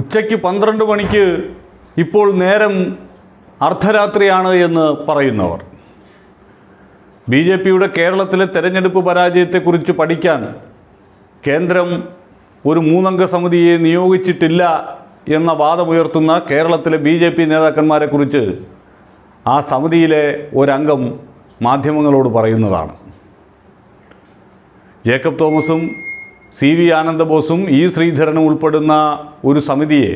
ഉച്ചയ്ക്ക് പന്ത്രണ്ട് മണിക്ക് ഇപ്പോൾ നേരം അർദ്ധരാത്രിയാണ് എന്ന് പറയുന്നവർ ബി ജെ പിയുടെ കേരളത്തിലെ തെരഞ്ഞെടുപ്പ് പരാജയത്തെക്കുറിച്ച് പഠിക്കാൻ കേന്ദ്രം ഒരു മൂന്നംഗ സമിതിയെ നിയോഗിച്ചിട്ടില്ല എന്ന വാദമുയർത്തുന്ന കേരളത്തിലെ ബി ജെ പി നേതാക്കന്മാരെക്കുറിച്ച് ആ സമിതിയിലെ ഒരംഗം മാധ്യമങ്ങളോട് പറയുന്നതാണ് ജേക്കബ് തോമസും സി വി ആനന്ദബോസും ഇ ശ്രീധരനും ഉൾപ്പെടുന്ന ഒരു സമിതിയെ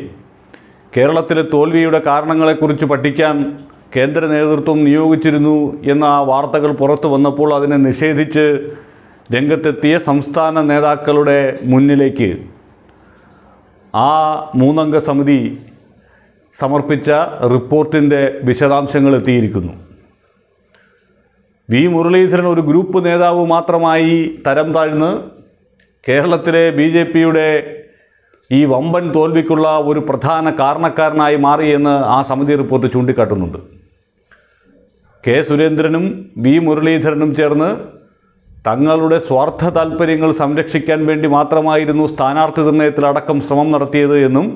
കേരളത്തിലെ തോൽവിയുടെ കാരണങ്ങളെക്കുറിച്ച് പഠിക്കാൻ കേന്ദ്ര നേതൃത്വം നിയോഗിച്ചിരുന്നു എന്ന വാർത്തകൾ പുറത്തു വന്നപ്പോൾ അതിനെ നിഷേധിച്ച് രംഗത്തെത്തിയ സംസ്ഥാന നേതാക്കളുടെ മുന്നിലേക്ക് ആ മൂന്നംഗ സമിതി സമർപ്പിച്ച റിപ്പോർട്ടിൻ്റെ വിശദാംശങ്ങൾ എത്തിയിരിക്കുന്നു വി മുരളീധരൻ ഒരു ഗ്രൂപ്പ് നേതാവ് മാത്രമായി തരം താഴ്ന്ന് കേരളത്തിലെ ബി ജെ പിയുടെ ഈ വമ്പൻ തോൽവിക്കുള്ള ഒരു പ്രധാന കാരണക്കാരനായി മാറിയെന്ന് ആ സമിതി റിപ്പോർട്ട് ചൂണ്ടിക്കാട്ടുന്നുണ്ട് കെ സുരേന്ദ്രനും വി മുരളീധരനും ചേർന്ന് തങ്ങളുടെ സ്വാർത്ഥ താൽപ്പര്യങ്ങൾ സംരക്ഷിക്കാൻ വേണ്ടി മാത്രമായിരുന്നു സ്ഥാനാർത്ഥി അടക്കം ശ്രമം നടത്തിയത് എന്നും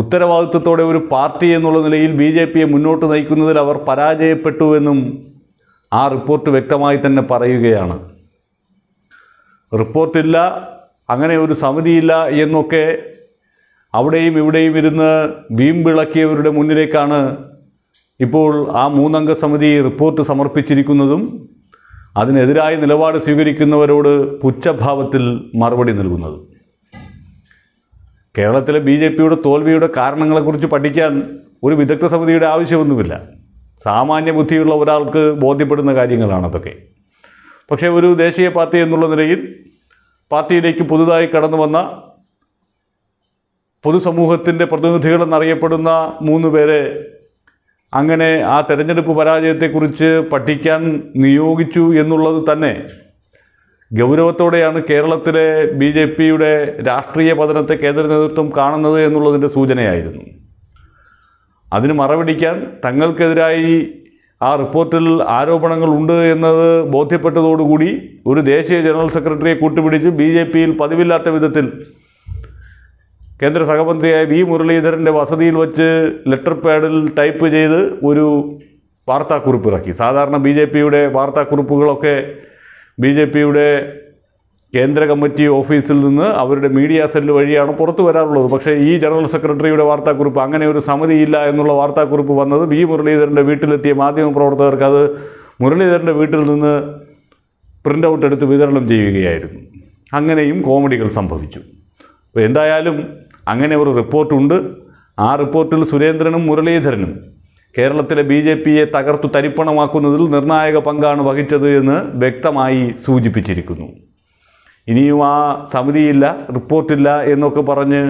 ഉത്തരവാദിത്വത്തോടെ ഒരു പാർട്ടി എന്നുള്ള നിലയിൽ ബി ജെ പിയെ മുന്നോട്ട് നയിക്കുന്നതിൽ അവർ പരാജയപ്പെട്ടുവെന്നും ആ റിപ്പോർട്ട് വ്യക്തമായി തന്നെ പറയുകയാണ് റിപ്പോർട്ടില്ല അങ്ങനെ ഒരു സമിതിയില്ല എന്നൊക്കെ അവിടെയും ഇവിടെയും ഇരുന്ന് വീമ്പിളക്കിയവരുടെ മുന്നിലേക്കാണ് ഇപ്പോൾ ആ മൂന്നംഗ സമിതി റിപ്പോർട്ട് സമർപ്പിച്ചിരിക്കുന്നതും അതിനെതിരായ നിലപാട് സ്വീകരിക്കുന്നവരോട് പുച്ഛഭാവത്തിൽ മറുപടി നൽകുന്നതും കേരളത്തിലെ ബി ജെ പിയുടെ തോൽവിയുടെ കാരണങ്ങളെക്കുറിച്ച് പഠിക്കാൻ ഒരു വിദഗ്ധ സമിതിയുടെ ആവശ്യമൊന്നുമില്ല സാമാന്യ ബുദ്ധിയുള്ള ഒരാൾക്ക് ബോധ്യപ്പെടുന്ന കാര്യങ്ങളാണ് അതൊക്കെ പക്ഷേ ഒരു ദേശീയ പാർട്ടി എന്നുള്ള നിലയിൽ പാർട്ടിയിലേക്ക് പുതുതായി കടന്നു വന്ന പൊതുസമൂഹത്തിൻ്റെ പ്രതിനിധികളെന്നറിയപ്പെടുന്ന മൂന്ന് പേരെ അങ്ങനെ ആ തെരഞ്ഞെടുപ്പ് പരാജയത്തെക്കുറിച്ച് പഠിക്കാൻ നിയോഗിച്ചു എന്നുള്ളത് തന്നെ ഗൗരവത്തോടെയാണ് കേരളത്തിലെ ബി ജെ പിയുടെ രാഷ്ട്രീയ പതനത്തെ കേന്ദ്ര നേതൃത്വം കാണുന്നത് എന്നുള്ളതിൻ്റെ സൂചനയായിരുന്നു അതിന് മറവിടിക്കാൻ തങ്ങൾക്കെതിരായി ആ റിപ്പോർട്ടിൽ ആരോപണങ്ങൾ ഉണ്ട് എന്നത് ബോധ്യപ്പെട്ടതോടുകൂടി ഒരു ദേശീയ ജനറൽ സെക്രട്ടറിയെ കൂട്ടുപിടിച്ച് ബി ജെ പിയിൽ പതിവില്ലാത്ത വിധത്തിൽ കേന്ദ്ര സഹമന്ത്രിയായ വി മുരളീധരൻ്റെ വസതിയിൽ വച്ച് ലെറ്റർ പാഡിൽ ടൈപ്പ് ചെയ്ത് ഒരു വാർത്താക്കുറിപ്പ് ഇറക്കി സാധാരണ ബി ജെ പിയുടെ വാർത്താക്കുറിപ്പുകളൊക്കെ ബി ജെ പിയുടെ കേന്ദ്ര കമ്മിറ്റി ഓഫീസിൽ നിന്ന് അവരുടെ മീഡിയ സെല്ല് വഴിയാണ് പുറത്തു വരാറുള്ളത് പക്ഷേ ഈ ജനറൽ സെക്രട്ടറിയുടെ വാർത്താക്കുറിപ്പ് അങ്ങനെ ഒരു സമിതിയില്ല എന്നുള്ള വാർത്താക്കുറിപ്പ് വന്നത് വി മുരളീധരൻ്റെ വീട്ടിലെത്തിയ മാധ്യമപ്രവർത്തകർക്ക് അത് മുരളീധരൻ്റെ വീട്ടിൽ നിന്ന് പ്രിൻ്റ് ഔട്ട് എടുത്ത് വിതരണം ചെയ്യുകയായിരുന്നു അങ്ങനെയും കോമഡികൾ സംഭവിച്ചു അപ്പോൾ എന്തായാലും അങ്ങനെ ഒരു റിപ്പോർട്ടുണ്ട് ആ റിപ്പോർട്ടിൽ സുരേന്ദ്രനും മുരളീധരനും കേരളത്തിലെ ബി ജെ പിയെ തകർത്തു തരിപ്പണമാക്കുന്നതിൽ നിർണായക പങ്കാണ് വഹിച്ചത് എന്ന് വ്യക്തമായി സൂചിപ്പിച്ചിരിക്കുന്നു ഇനിയും ആ സമിതിയില്ല റിപ്പോർട്ടില്ല എന്നൊക്കെ പറഞ്ഞ്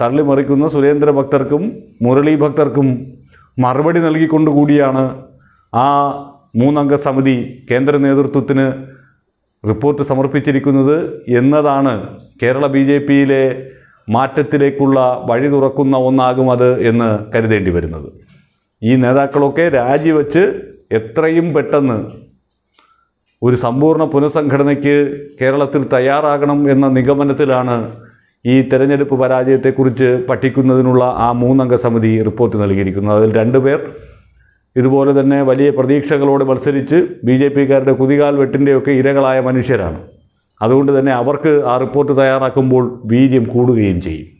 തള്ളിമറിക്കുന്ന സുരേന്ദ്ര ഭക്തർക്കും മുരളി ഭക്തർക്കും മറുപടി നൽകിക്കൊണ്ട് കൂടിയാണ് ആ മൂന്നംഗ സമിതി കേന്ദ്ര നേതൃത്വത്തിന് റിപ്പോർട്ട് സമർപ്പിച്ചിരിക്കുന്നത് എന്നതാണ് കേരള ബി ജെ പിയിലെ മാറ്റത്തിലേക്കുള്ള വഴി തുറക്കുന്ന ഒന്നാകും അത് എന്ന് കരുതേണ്ടി വരുന്നത് ഈ നേതാക്കളൊക്കെ രാജിവെച്ച് എത്രയും പെട്ടെന്ന് ഒരു സമ്പൂർണ്ണ പുനഃസംഘടനയ്ക്ക് കേരളത്തിൽ തയ്യാറാകണം എന്ന നിഗമനത്തിലാണ് ഈ തെരഞ്ഞെടുപ്പ് പരാജയത്തെക്കുറിച്ച് പഠിക്കുന്നതിനുള്ള ആ മൂന്നംഗ സമിതി റിപ്പോർട്ട് നൽകിയിരിക്കുന്നത് അതിൽ രണ്ടുപേർ ഇതുപോലെ തന്നെ വലിയ പ്രതീക്ഷകളോട് മത്സരിച്ച് ബി ജെ പിക്കാരുടെ കുതികാൽ വെട്ടിൻ്റെയൊക്കെ ഇരകളായ മനുഷ്യരാണ് അതുകൊണ്ട് തന്നെ അവർക്ക് ആ റിപ്പോർട്ട് തയ്യാറാക്കുമ്പോൾ വീര്യം കൂടുകയും ചെയ്യും